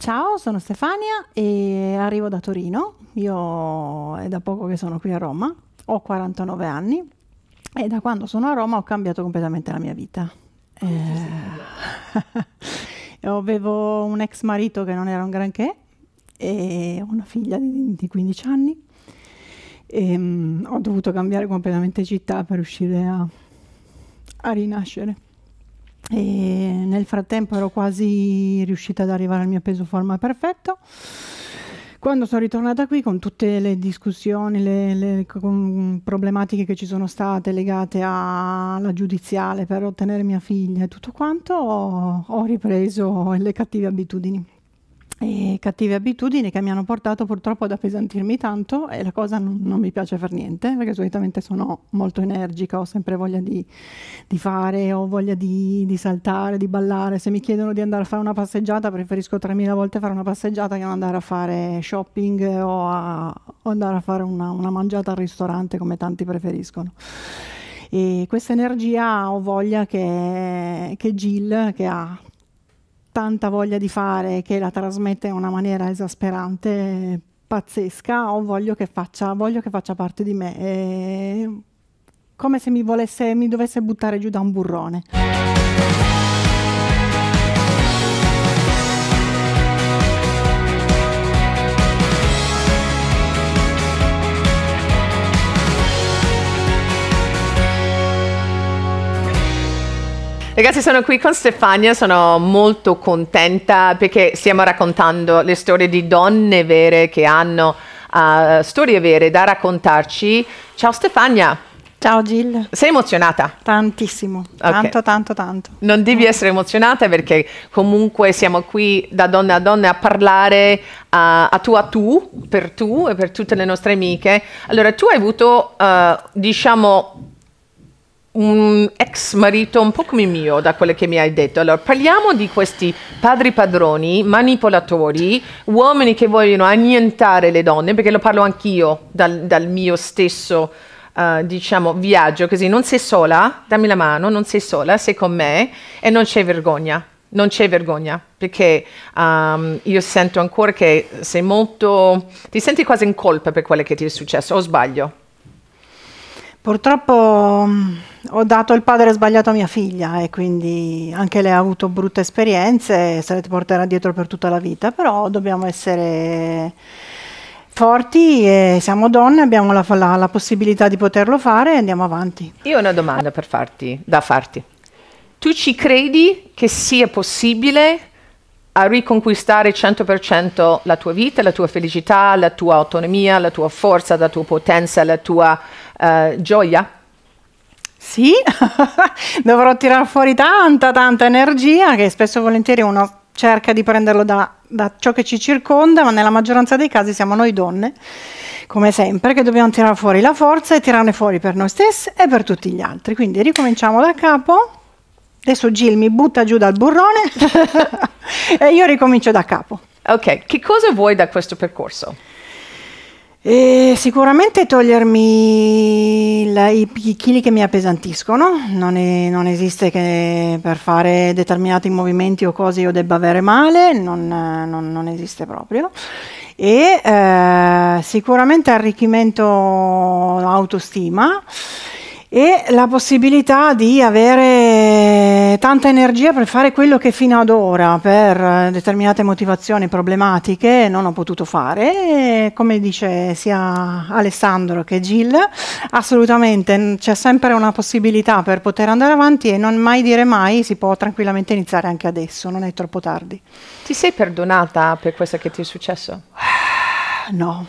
Ciao, sono Stefania e arrivo da Torino. Io è da poco che sono qui a Roma, ho 49 anni e da quando sono a Roma ho cambiato completamente la mia vita. Oh, eh, avevo un ex marito che non era un granché e una figlia di, di 15 anni. E, um, ho dovuto cambiare completamente città per riuscire a, a rinascere. E nel frattempo ero quasi riuscita ad arrivare al mio peso forma perfetto. Quando sono ritornata qui con tutte le discussioni, le, le problematiche che ci sono state legate alla giudiziale per ottenere mia figlia e tutto quanto, ho, ho ripreso le cattive abitudini e cattive abitudini che mi hanno portato purtroppo ad appesantirmi tanto e la cosa non, non mi piace per niente perché solitamente sono molto energica, ho sempre voglia di, di fare, ho voglia di, di, saltare, di ballare, se mi chiedono di andare a fare una passeggiata preferisco 3000 volte fare una passeggiata che non andare a fare shopping o, a, o andare a fare una, una mangiata al ristorante come tanti preferiscono e questa energia ho voglia che, che Jill, che ha tanta voglia di fare che la trasmette in una maniera esasperante, pazzesca, o voglio che faccia, voglio che faccia parte di me, e... Eh, come se mi, volesse, mi dovesse buttare giù da un burrone. Ragazzi, sono qui con Stefania, sono molto contenta perché stiamo raccontando le storie di donne vere che hanno uh, storie vere da raccontarci. Ciao Stefania! Ciao Gil. Sei emozionata? Tantissimo, okay. tanto, tanto, tanto. Non devi essere emozionata perché comunque siamo qui da donna a donna a parlare a, ah, a tu a tu, per tu e per tutte le nostre amiche. Allora, tu hai avuto, uh, diciamo, un ex marito un po' come mio, da quello che mi hai detto. Allora, parliamo di questi padri padroni, manipolatori, uomini che vogliono annientare le donne, perché lo parlo anch'io dal, dal mio stesso. Uh, diciamo viaggio così non sei sola dammi la mano non sei sola sei con me e non c'è vergogna non c'è vergogna perché um, io sento ancora che sei molto ti senti quasi in colpa per quello che ti è successo o sbaglio purtroppo ho dato il padre sbagliato a mia figlia e quindi anche lei ha avuto brutte esperienze, e se le porterà dietro per tutta la vita, però dobbiamo essere forti e siamo donne, abbiamo la, la, la possibilità di poterlo fare e andiamo avanti. Io ho una domanda farti, da farti. Tu ci credi che sia possibile a riconquistare 100% la tua vita, la tua felicità, la tua autonomia, la tua forza, la tua potenza, la tua uh, gioia? Sì, dovrò tirare fuori tanta, tanta energia che spesso e volentieri uno cerca di prenderlo da, da ciò che ci circonda, ma nella maggioranza dei casi siamo noi donne, come sempre, che dobbiamo tirare fuori la forza e tirarne fuori per noi stesse e per tutti gli altri. Quindi ricominciamo da capo. Adesso Gil mi butta giù dal burrone e io ricomincio da capo. Ok, che cosa vuoi da questo percorso? E sicuramente togliermi la, i, chili che mi appesantiscono, non, è, non, esiste che per fare determinati movimenti o cose io debba avere male, non, non, non esiste proprio. E eh, sicuramente arricchimento autostima e la possibilità di avere tanta energia per fare quello che fino ad ora per determinate motivazioni problematiche non ho potuto fare e come dice sia Alessandro che Gil assolutamente c'è sempre una possibilità per poter andare avanti e non mai dire mai si può tranquillamente iniziare anche adesso non è troppo tardi ti sei perdonata per questo che ti è successo? Ah, no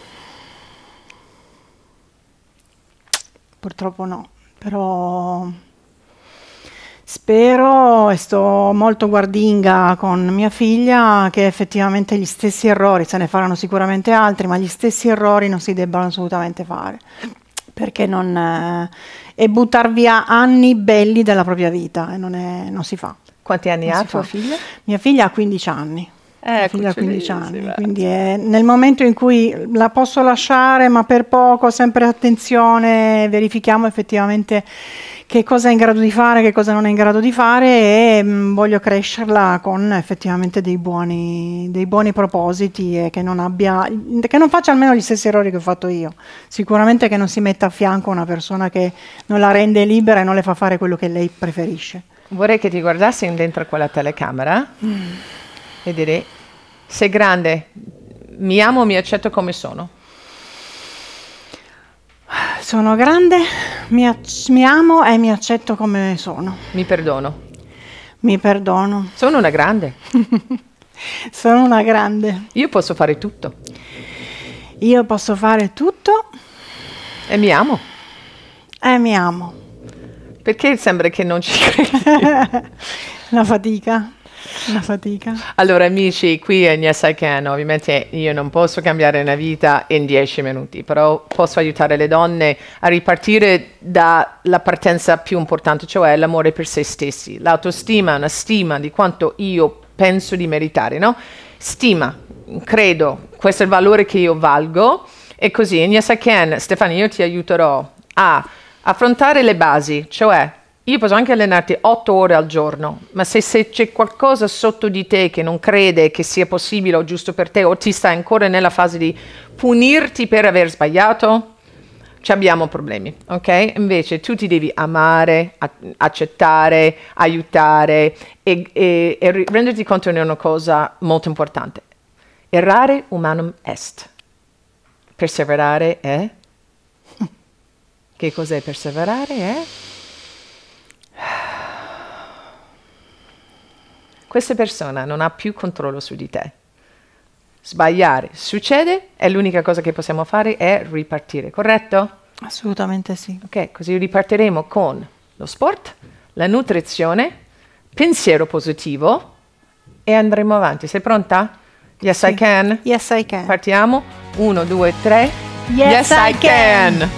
purtroppo no però spero e sto molto guardinga con mia figlia che effettivamente gli stessi errori, se ne faranno sicuramente altri, ma gli stessi errori non si debbano assolutamente fare perché non, eh, è buttar via anni belli della propria vita e non, è, non si fa. Quanti anni non ha tua figlia? Mia figlia ha 15 anni. Ecco, figlia ha 15 anni, beh. quindi è nel momento in cui la posso lasciare, ma per poco, sempre attenzione, verifichiamo effettivamente che cosa è in grado di fare, che cosa non è in grado di fare e mh, mm, voglio crescerla con effettivamente dei buoni, dei buoni propositi e che non, abbia, che non faccia almeno gli stessi errori che ho fatto io. Sicuramente che non si metta a fianco una persona che non la rende libera e non le fa fare quello che lei preferisce. Vorrei che ti guardassi dentro quella telecamera. Mm e direi, sei grande, mi amo, mi accetto come sono. Sono grande, mi, mi amo e mi accetto come sono. Mi perdono. Mi perdono. Sono una grande. sono una grande. Io posso fare tutto. Io posso fare tutto. E mi amo. E mi amo. Perché sembra che non ci credi? La fatica. La fatica. Allora amici, qui è Agnes Aiken, ovviamente io non posso cambiare una vita in dieci minuti, però posso aiutare le donne a ripartire dalla partenza più importante, cioè l'amore per se stessi, l'autostima, una stima di quanto io penso di meritare, no? Stima, credo, questo è il valore che io valgo e così Agnes Aiken, Stefania, io ti aiuterò a affrontare le basi, cioè io posso anche allenarti 8 ore al giorno, ma se, se c'è qualcosa sotto di te che non crede che sia possibile o giusto per te, o ti stai ancora nella fase di punirti per aver sbagliato, ci abbiamo problemi, ok? Invece tu ti devi amare, accettare, aiutare e, e, e renderti conto di una cosa molto importante. Errare umanum est. Perseverare è? Che cos'è perseverare è? questa persona non ha più controllo su di te. Sbagliare succede e l'unica cosa che possiamo fare è ripartire, corretto? Assolutamente sì. Ok, così ripartiremo con lo sport, la nutrizione, pensiero positivo e andremo avanti. Sei pronta? Yes, sì. I can. Yes, I can. Partiamo. Uno, due, tre. Yes, yes I, I, can. can.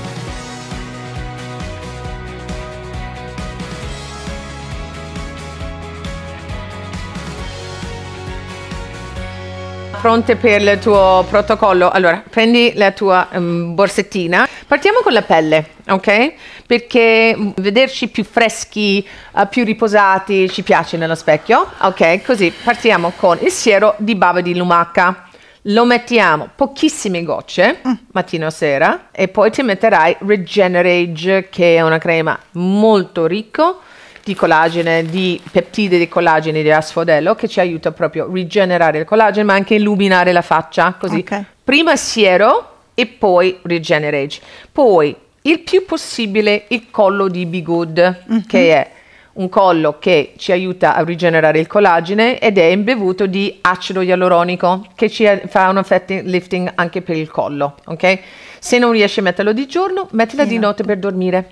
pronte per il tuo protocollo. Allora, prendi la tua um, borsettina. Partiamo con la pelle, ok? Perché vederci più freschi, uh, più riposati ci piace nello specchio. Ok, così partiamo con il siero di bava di lumaca. Lo mettiamo pochissime gocce mm. mattino e sera e poi ti metterai Regenerage che è una crema molto ricca di collagene, di peptide di collagene di asfodello che ci aiuta proprio a rigenerare il collagene ma anche illuminare la faccia così. Okay. Prima siero e poi regenerate. Poi il più possibile il collo di Bigood mm-hmm. che è un collo che ci aiuta a rigenerare il collagene ed è imbevuto di acido ialuronico che ci fa un effetto lifting anche per il collo, ok? Se non riesci a metterlo di giorno, mettila di notte per dormire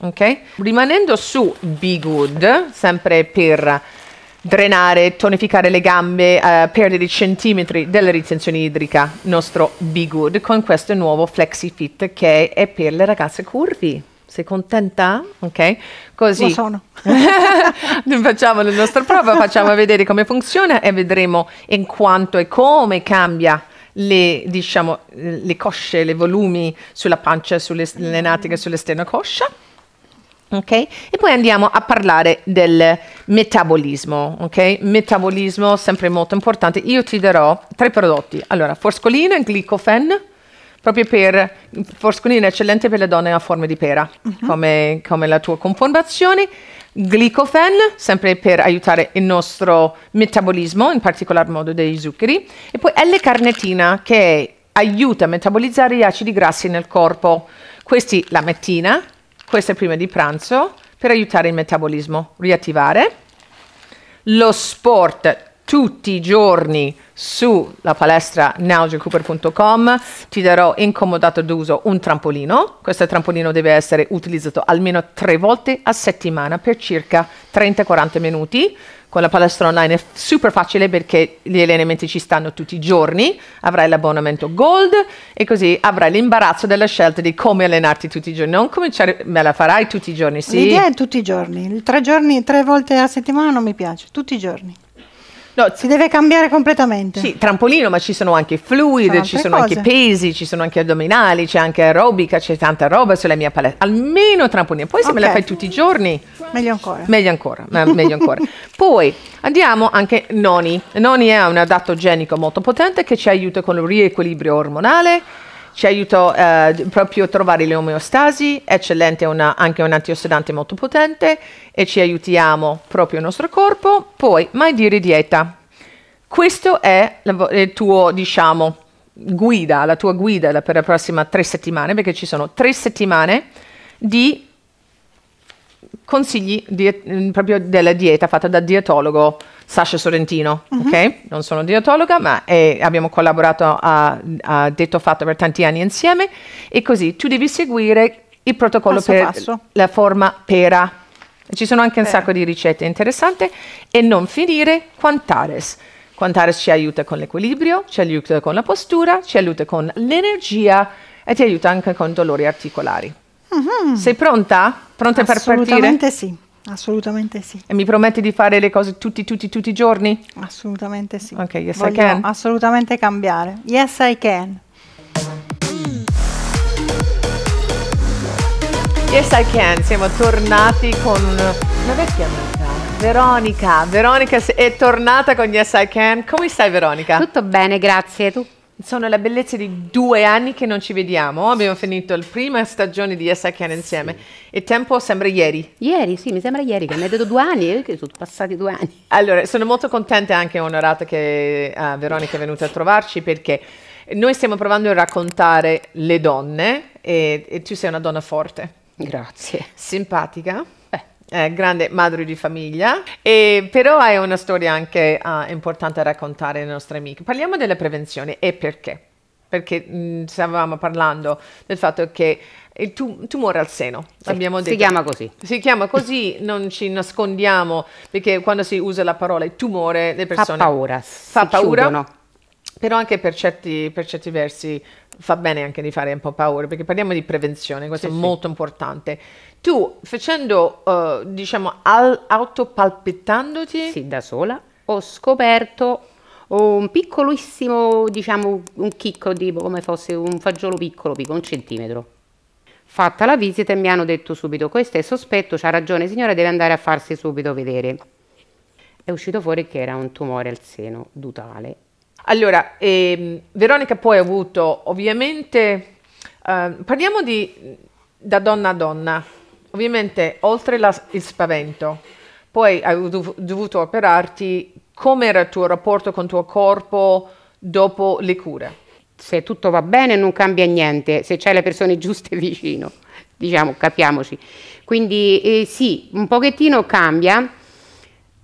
ok? Rimanendo su Be Good, sempre per drenare, tonificare le gambe, eh, perdere i centimetri della ritenzione idrica, nostro Be Good, con questo nuovo Flexi Fit che è per le ragazze curvi. Sei contenta? Ok? Così. Lo sono. facciamo la nostra prova, facciamo vedere come funziona e vedremo in quanto e come cambia le, diciamo, le cosce, i volumi sulla pancia, sulle, le natiche, sull'esterno coscia ok? E poi andiamo a parlare del metabolismo, ok? Metabolismo sempre molto importante. Io ti darò tre prodotti. Allora, forscolina e glicofen, proprio per forscolina eccellente per le donne a forma di pera, uh-huh. come, come, la tua conformazione. Glicofen, sempre per aiutare il nostro metabolismo, in particolar modo dei zuccheri. E poi L-carnetina, che aiuta a metabolizzare gli acidi grassi nel corpo. Questi la mattina, questo è prima di pranzo, per aiutare il metabolismo, riattivare. Lo sport tutti i giorni sulla palestra neogencooper.com ti darò in d'uso un trampolino. Questo trampolino deve essere utilizzato almeno tre volte a settimana per circa 30-40 minuti. Con la palestra online è super facile perché gli allenamenti ci stanno tutti i giorni, avrai l'abbonamento gold e così avrai l'imbarazzo della scelta di come allenarti tutti i giorni. Non cominciare, me la farai tutti i giorni, sì? L'idea è tutti i giorni, tre giorni, tre volte a settimana non mi piace, tutti i giorni. No, si deve cambiare completamente. Sì, trampolino, ma ci sono anche fluid, ci sono cose. anche pesi, ci sono anche addominali, c'è anche aerobica, c'è tanta roba sulla mia palestra. Almeno trampolino. Poi se okay. me la fai tutti i giorni. Meglio ancora. Meglio ancora, meglio ancora. Poi andiamo anche Noni. Noni è un adattogenico molto potente che ci aiuta con il riequilibrio ormonale ci aiutò eh, proprio a trovare le omeostasi, eccellente una, anche un antiossidante molto potente e ci aiutiamo proprio il nostro corpo. Poi, mai dire dieta. Questo è la, il tuo, diciamo, guida, la tua guida per le prossime tre settimane, perché ci sono tre settimane di consigli di, proprio della dieta fatta dal dietologo Sasha Sorrentino, mm-hmm. ok? Non sono dietologa, ma è, eh, abbiamo collaborato a, a, Detto Fatto per tanti anni insieme e così tu devi seguire il protocollo passo per passo. la forma pera. Ci sono anche un eh. sacco di ricette interessanti e non finire Quantares. Quantares ci aiuta con l'equilibrio, ci aiuta con la postura, ci aiuta con l'energia e ti aiuta anche con dolori articolari. Mm-hmm. Sei pronta? Pronta per partire? Assolutamente sì. Assolutamente sì. E mi prometti di fare le cose tutti, tutti, tutti i giorni? Assolutamente sì. Ok, yes Voglio I can. Assolutamente cambiare. Yes I can. Yes I can, siamo tornati con una vecchia amica. Veronica, Veronica è tornata con Yes I Can. Come stai Veronica? Tutto bene, grazie. Tu? Sono la bellezza di due anni che non ci vediamo. Abbiamo finito la prima stagione di Yes I Can insieme. Sì. E tempo sembra ieri. Ieri, sì, mi sembra ieri, che mi hai detto due anni, eh, che sono passati due anni. Allora, sono molto contenta e anche onorata che uh, Veronica è venuta a trovarci perché noi stiamo provando a raccontare le donne e, e tu sei una donna forte. Grazie. Simpatica eh, grande madre di famiglia, e, però è una storia anche uh, importante da raccontare ai nostri amici. Parliamo della prevenzione e perché? Perché mh, mm, stavamo parlando del fatto che il tum- tumore al seno, sì, abbiamo detto. Si chiama così. Si chiama così, non ci nascondiamo, perché quando si usa la parola tumore le persone... Fa paura. Fa paura. Chiudono. Però anche per certi, per certi versi fa bene anche di fare un po' paura, perché parliamo di prevenzione, questo sì, è sì. molto importante. Tu facendo, uh, diciamo, al- autopalpitandoti... Sì, da sola, ho scoperto un piccolissimo, diciamo, un chicco, tipo come fosse un fagiolo piccolo, piccolo, un centimetro. Fatta la visita mi hanno detto subito, questo è sospetto, c'ha ragione signora, deve andare a farsi subito vedere. È uscito fuori che era un tumore al seno dutale allora, ehm, Veronica poi ha avuto ovviamente, eh, parliamo di da donna a donna, ovviamente oltre la, il spavento, poi hai dovuto operarti, come era il tuo rapporto con il tuo corpo dopo le cure? Se tutto va bene non cambia niente, se c'è le persone giuste vicino, diciamo, capiamoci. Quindi eh, sì, un pochettino cambia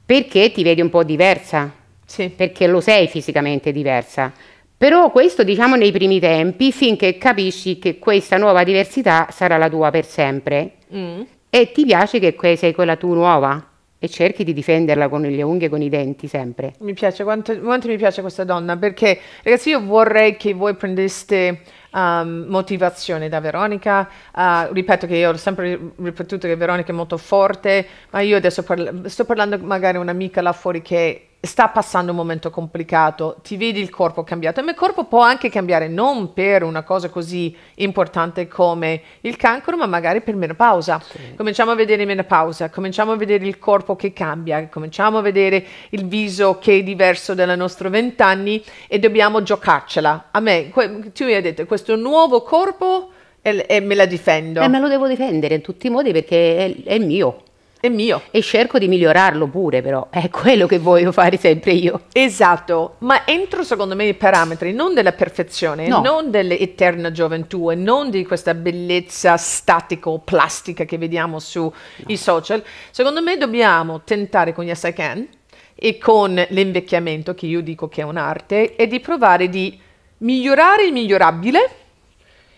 perché ti vedi un po' diversa, sì. perché lo sei fisicamente diversa. Però questo diciamo nei primi tempi, finché capisci che questa nuova diversità sarà la tua per sempre mm. e ti piace che que- sei quella tu nuova e cerchi di difenderla con le unghie con i denti sempre. Mi piace, quanto, quanto, mi piace questa donna, perché ragazzi io vorrei che voi prendeste um, motivazione da Veronica, uh, ripeto che io ho sempre ripetuto che Veronica è molto forte, ma io adesso parla- sto parlando magari a un'amica là fuori che sta passando un momento complicato, ti vedi il corpo cambiato. E il mio corpo può anche cambiare non per una cosa così importante come il cancro, ma magari per menopausa. Sì. Cominciamo a vedere menopausa, cominciamo a vedere il corpo che cambia, cominciamo a vedere il viso che è diverso dal nostro vent'anni e dobbiamo giocarcela. A me, que- tu mi hai detto, questo nuovo corpo e, me la difendo. E eh, me lo devo difendere in tutti i modi perché è, è mio è mio. E cerco di migliorarlo pure, però è quello che voglio fare sempre io. Esatto, ma entro secondo me i parametri non della perfezione, no. non dell'eterna gioventù e non di questa bellezza statico plastica che vediamo sui no. social. Secondo me dobbiamo tentare con Yes I Can e con l'invecchiamento, che io dico che è un'arte, e di provare di migliorare il migliorabile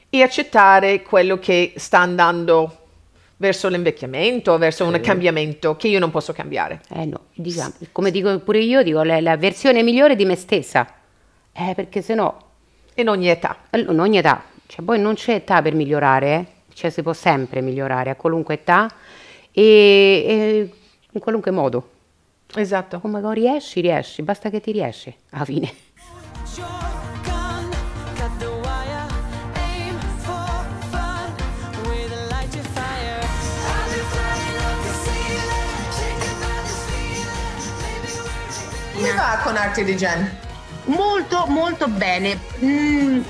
e accettare quello che sta andando verso l'invecchiamento, verso un cambiamento che io non posso cambiare. Eh no, diciamo, come dico pure io, dico la, la versione migliore di me stessa, eh, perché se no... In ogni età. In eh, ogni età, cioè poi non c'è età per migliorare, eh? cioè si può sempre migliorare a qualunque età e, e in qualunque modo. Esatto. Come riesci, riesci, basta che ti riesci alla fine. con Arte di Gen? Molto, molto bene. Mm,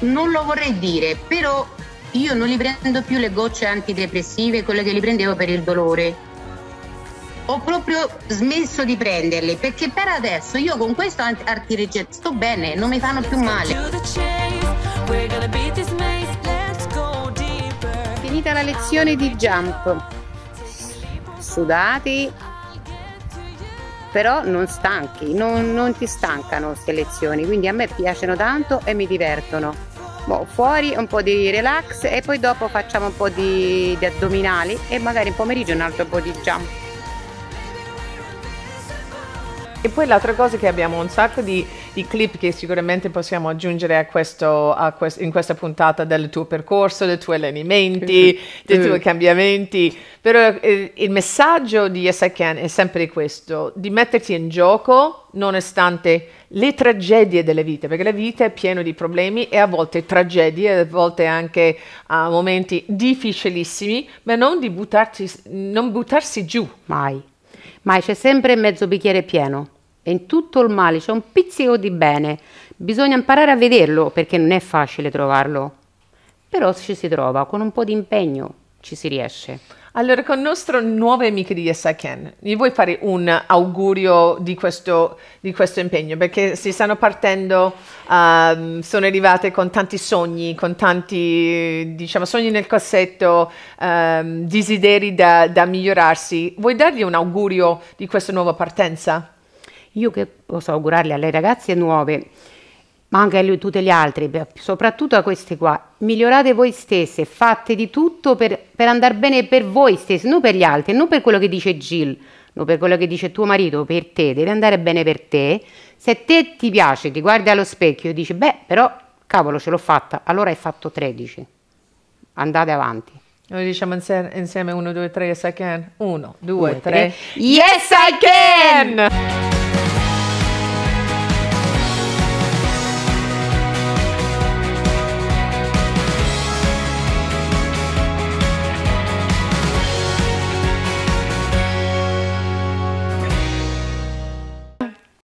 non lo vorrei dire, però io non li prendo più le gocce antidepressive, quelle che li prendevo per il dolore. Ho proprio smesso di prenderle perché per adesso io con questo di antireget sto bene, non mi fanno più male finita la lezione di jump sudati però non stanchi, non, non ti stancano queste lezioni, quindi a me piacciono tanto e mi divertono. Boh, fuori un po' di relax e poi dopo facciamo un po' di, di addominali e magari in pomeriggio un altro po' di jump. E poi l'altra cosa che abbiamo un sacco di i clip che sicuramente possiamo aggiungere a questo, a quest- in questa puntata del tuo percorso, dei tuoi allenamenti, dei tuoi mm. cambiamenti, però il, eh, il messaggio di Yes I Can è sempre questo, di metterti in gioco nonostante le tragedie della vita, perché la vita è piena di problemi e a volte tragedie, a volte anche a uh, momenti difficilissimi, ma non di buttarsi, non buttarsi giù. Mai, mai, c'è sempre mezzo bicchiere pieno e in tutto il male c'è un pizzico di bene. Bisogna imparare a vederlo perché non è facile trovarlo. Però ci si trova, con un po' di impegno ci si riesce. Allora, con il nostro nuovo amico di Yes I Can, gli vuoi fare un augurio di questo, di questo impegno? Perché si stanno partendo, um, sono arrivate con tanti sogni, con tanti, diciamo, sogni nel cassetto, um, desideri da, da migliorarsi. Vuoi dargli un augurio di questa nuova partenza? Io che posso augurarle alle ragazze nuove, ma anche a tutte le altre, soprattutto a queste qua, migliorate voi stesse, fate di tutto per, per andare bene per voi stesse, non per gli altri, non per quello che dice Jill, non per quello che dice tuo marito, per te, deve andare bene per te. Se a te ti piace, ti guardi allo specchio e dici, beh, però, cavolo, ce l'ho fatta, allora hai fatto 13. Andate avanti. Noi diciamo insieme 1, 2, 3, yes I can. 1, 2, 3. Yes I can!